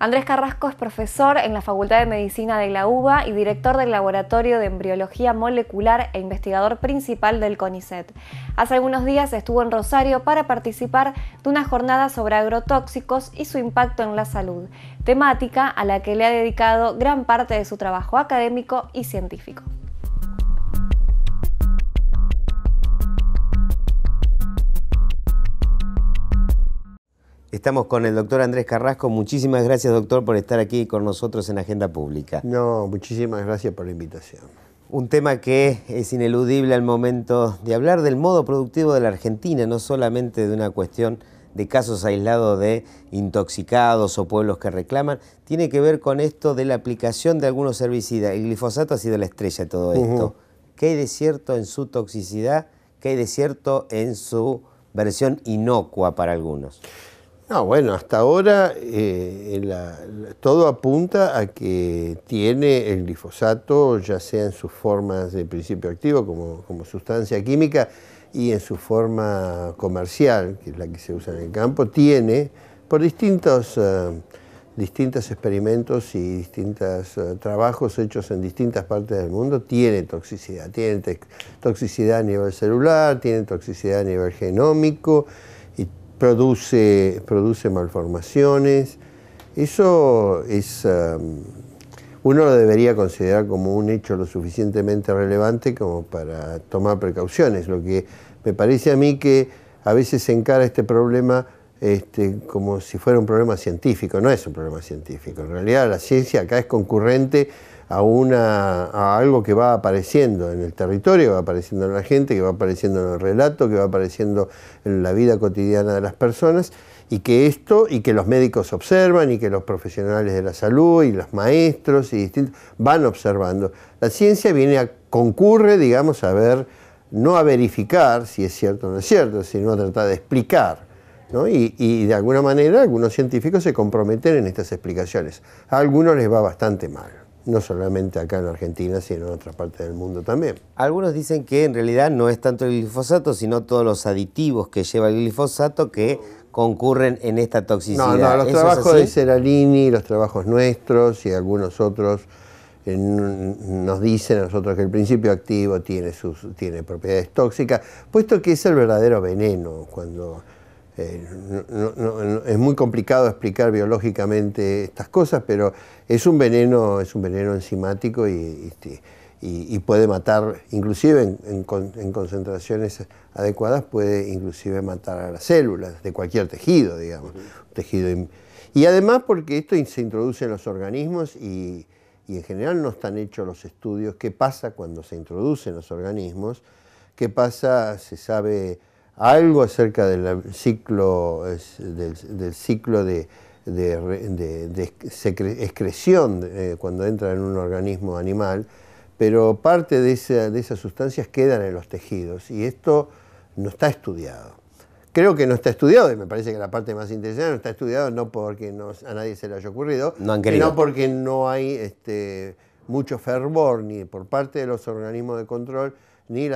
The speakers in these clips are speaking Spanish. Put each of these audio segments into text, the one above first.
Andrés Carrasco es profesor en la Facultad de Medicina de la UBA y director del Laboratorio de Embriología Molecular e investigador principal del CONICET. Hace algunos días estuvo en Rosario para participar de una jornada sobre agrotóxicos y su impacto en la salud, temática a la que le ha dedicado gran parte de su trabajo académico y científico. Estamos con el doctor Andrés Carrasco. Muchísimas gracias, doctor, por estar aquí con nosotros en Agenda Pública. No, muchísimas gracias por la invitación. Un tema que es ineludible al momento de hablar del modo productivo de la Argentina, no solamente de una cuestión de casos aislados de intoxicados o pueblos que reclaman, tiene que ver con esto de la aplicación de algunos herbicidas. El glifosato ha sido la estrella de todo esto. ¿Qué hay de cierto en su toxicidad? ¿Qué hay de cierto en su versión inocua para algunos? bueno, hasta ahora eh, todo apunta a que tiene el glifosato, ya sea en sus formas de principio activo como, sustancia química y en su forma comercial, que es la que se usa en el campo, tiene por distintos, eh, distintos experimentos y distintos eh, trabajos hechos en distintas partes del mundo, tiene toxicidad. Tiene toxicidad a nivel celular, tiene toxicidad a nivel genómico produce, produce malformaciones. Eso es, um, uno lo debería considerar como un hecho lo suficientemente relevante como para tomar precauciones. Lo que me parece a mí que a veces se encara este problema este, como si fuera un problema científico. No es un problema científico. En realidad la ciencia acá es concurrente a, una, algo que va apareciendo en el territorio, que va apareciendo en la gente, que va apareciendo en el relato, que va apareciendo en la vida cotidiana de las personas, y que esto, y que los médicos observan, y que los profesionales de la salud, y los maestros, y distintos, van observando. La ciencia viene a, concurre, digamos, a ver, no a verificar si es cierto o no es cierto, sino a tratar de explicar. y, de alguna manera algunos científicos se comprometen en estas explicaciones. A algunos les va bastante mal no solamente acá en Argentina, sino en otras partes del mundo también. Algunos dicen que en realidad no es tanto el glifosato, sino todos los aditivos que lleva el glifosato que concurren en esta toxicidad. No, no, los trabajos de Seralini, los trabajos nuestros y algunos otros eh, nos dicen a nosotros que el principio activo tiene, sus, tiene propiedades tóxicas, puesto que es el verdadero veneno cuando eh, no, es muy complicado explicar biológicamente estas cosas, pero es un veneno, es un veneno enzimático y, y, puede matar, inclusive en, concentraciones adecuadas, puede inclusive matar a las células de cualquier tejido, digamos. tejido y además porque esto se introduce en los organismos y, y en general no están hechos los estudios qué pasa cuando se introducen los organismos, qué pasa, se sabe algo acerca del ciclo, del, ciclo de, excreción eh, cuando entra en un organismo animal, pero parte de, esas sustancias quedan en los tejidos y esto no está estudiado. Creo que no está estudiado, y me parece que la parte más interesante no está estudiado no porque a nadie se le haya ocurrido, no sino porque no hay este, mucho fervor ni por parte de los organismos de control ni,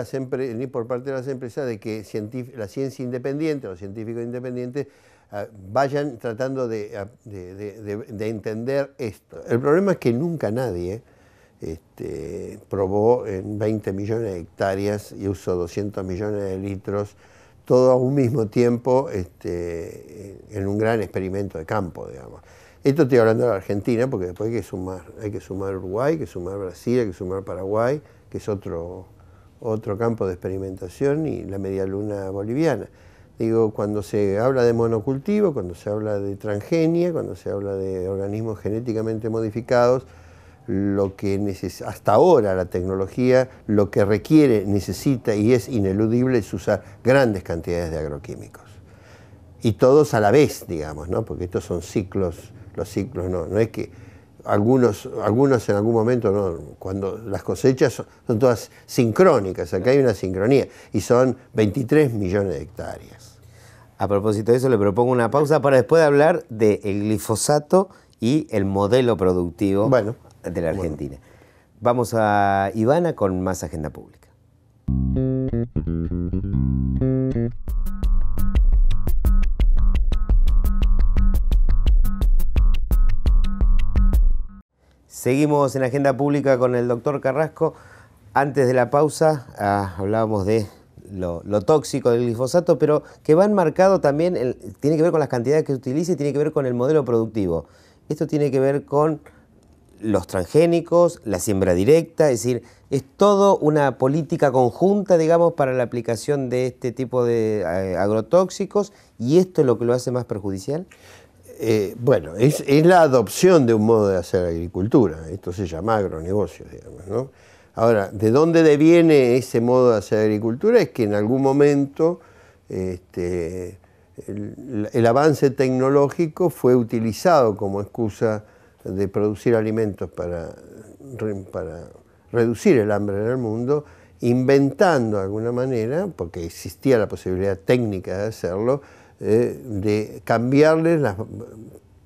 ni por parte de las empresas de que la ciencia independiente los científicos independientes ah, vayan tratando ah, de, entender esto. El problema es que nunca nadie este, probó en 20 millones de hectáreas y usó 200 millones de litros todo a un mismo tiempo este, en un gran experimento de campo, digamos. Esto estoy hablando de la Argentina, porque después hay que sumar, hay que sumar Uruguay, hay que sumar Brasil, hay que sumar Paraguay, que es otro otro campo de experimentación y la media luna boliviana. Digo, cuando se habla de monocultivo, cuando se habla de transgenia, cuando se habla de organismos genéticamente modificados, lo que hasta ahora la tecnología lo que requiere, necesita y es ineludible es usar grandes cantidades de agroquímicos. Y todos a la vez, digamos, ¿no? porque estos son ciclos, los ciclos no, no es que algunos, algunos en algún momento, ¿no? cuando las cosechas son, todas sincrónicas, acá hay una sincronía, y son 23 millones de hectáreas. A propósito de eso, le propongo una pausa para después hablar del glifosato y el modelo productivo bueno, de la Argentina. Vamos a Ivana con más agenda pública. Seguimos en agenda pública con el doctor Carrasco. Antes de la pausa ah, hablábamos de lo, tóxico del glifosato, pero que va enmarcado también, tiene que ver con las cantidades que se utiliza y tiene que ver con el modelo productivo. Esto tiene que ver con los transgénicos, la siembra directa, es decir, es todo una política conjunta, digamos, para la aplicación de este tipo de eh, agrotóxicos y esto es lo que lo hace más perjudicial. Eh, bueno, es, la adopción de un modo de hacer agricultura, esto se llama agronegocio, digamos, ¿no? Ahora, ¿de dónde deviene ese modo de hacer agricultura? Es que en algún momento este, el, avance tecnológico fue utilizado como excusa de producir alimentos para, para reducir el hambre en el mundo, inventando de alguna manera, porque existía la posibilidad técnica de hacerlo, eh, de cambiarles,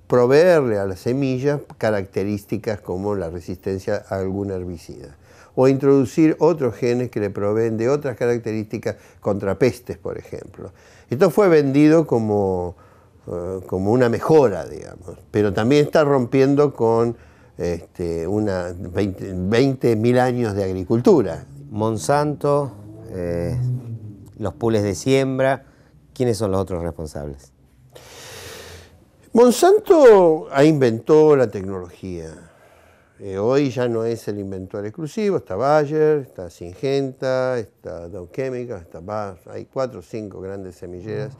proveerle a las semillas características como la resistencia a algún herbicida o introducir otros genes que le proveen de otras características contra pestes, por ejemplo. Esto fue vendido como, eh, una mejora, digamos, pero también está rompiendo con este, 20.000 años de agricultura. Monsanto, eh, los pules de siembra, ¿quiénes son los otros responsables? Monsanto ha inventó la tecnología. Eh, hoy ya no es el inventor exclusivo, está Bayer, está Syngenta, está Dow Chemical, está Hay cuatro o cinco grandes semilleras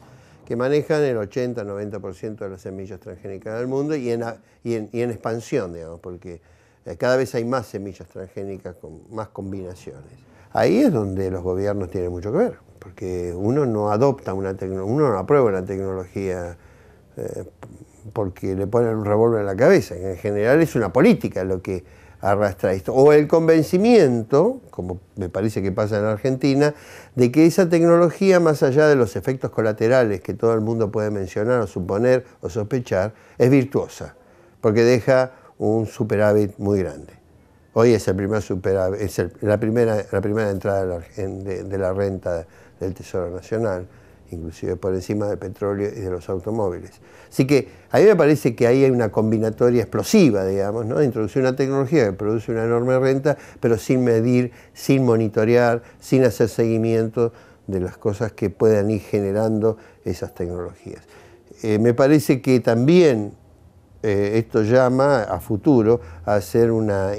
que manejan el 80-90% de las semillas transgénicas del mundo y en, y en, y en expansión, digamos, porque eh, cada vez hay más semillas transgénicas con más combinaciones. Ahí es donde los gobiernos tienen mucho que ver, porque uno no adopta una tecnología, uno no aprueba una tecnología eh, porque le ponen un revólver en la cabeza. En general es una política lo que arrastra esto. O el convencimiento, como me parece que pasa en Argentina, de que esa tecnología, más allá de los efectos colaterales que todo el mundo puede mencionar o suponer o sospechar, es virtuosa, porque deja un superávit muy grande. Hoy es, primer es la, primera, entrada de la, renta del Tesoro Nacional, inclusive por encima del petróleo y de los automóviles. Así que a mí me parece que ahí hay una combinatoria explosiva, digamos, ¿no? introducir una tecnología que produce una enorme renta, pero sin medir, sin monitorear, sin hacer seguimiento de las cosas que puedan ir generando esas tecnologías. Eh, me parece que también eh, esto llama a futuro a hacer una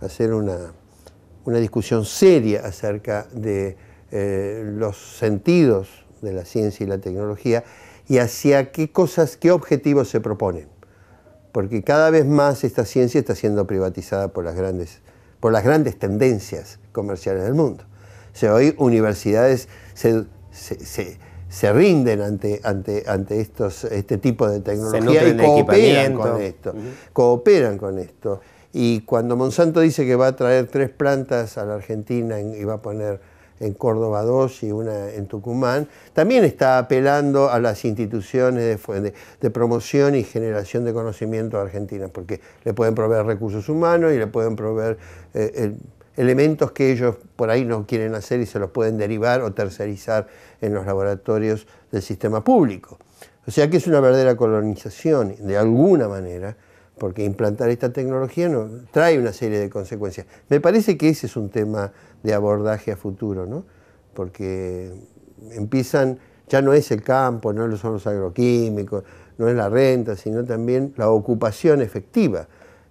hacer una, discusión seria acerca de eh, los sentidos de la ciencia y la tecnología y hacia qué cosas, qué objetivos se proponen. Porque cada vez más esta ciencia está siendo privatizada por las grandes, por las grandes tendencias comerciales del mundo. hoy universidades se, rinden ante, ante, ante estos, este tipo de tecnología y cooperan con esto. Cooperan con esto. Y cuando Monsanto dice que va a traer tres plantas a la Argentina y va a poner en Córdoba dos y una en Tucumán, también está apelando a las instituciones de, promoción y generación de conocimiento Argentina, porque le pueden proveer recursos humanos y le pueden proveer eh, elementos que ellos por ahí no quieren hacer y se los pueden derivar o tercerizar en los laboratorios del sistema público. O sea que es una verdadera colonización, de alguna manera, porque implantar esta tecnología no, trae una serie de consecuencias. Me parece que ese es un tema de abordaje a futuro, ¿no? porque empiezan, ya no es el campo, no son los agroquímicos, no es la renta, sino también la ocupación efectiva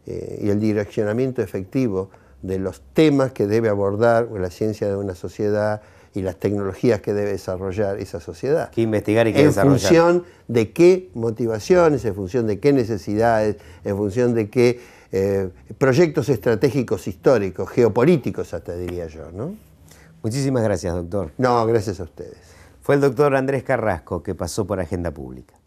eh, y el direccionamiento efectivo de los temas que debe abordar la ciencia de una sociedad, y las tecnologías que debe desarrollar esa sociedad. Que investigar y que desarrollar. En función de qué motivaciones, en función de qué necesidades, en función de qué eh, proyectos estratégicos históricos, geopolíticos hasta diría yo, ¿no? Muchísimas gracias, doctor. No, gracias a ustedes. Fue el doctor Andrés Carrasco que pasó por Agenda Pública.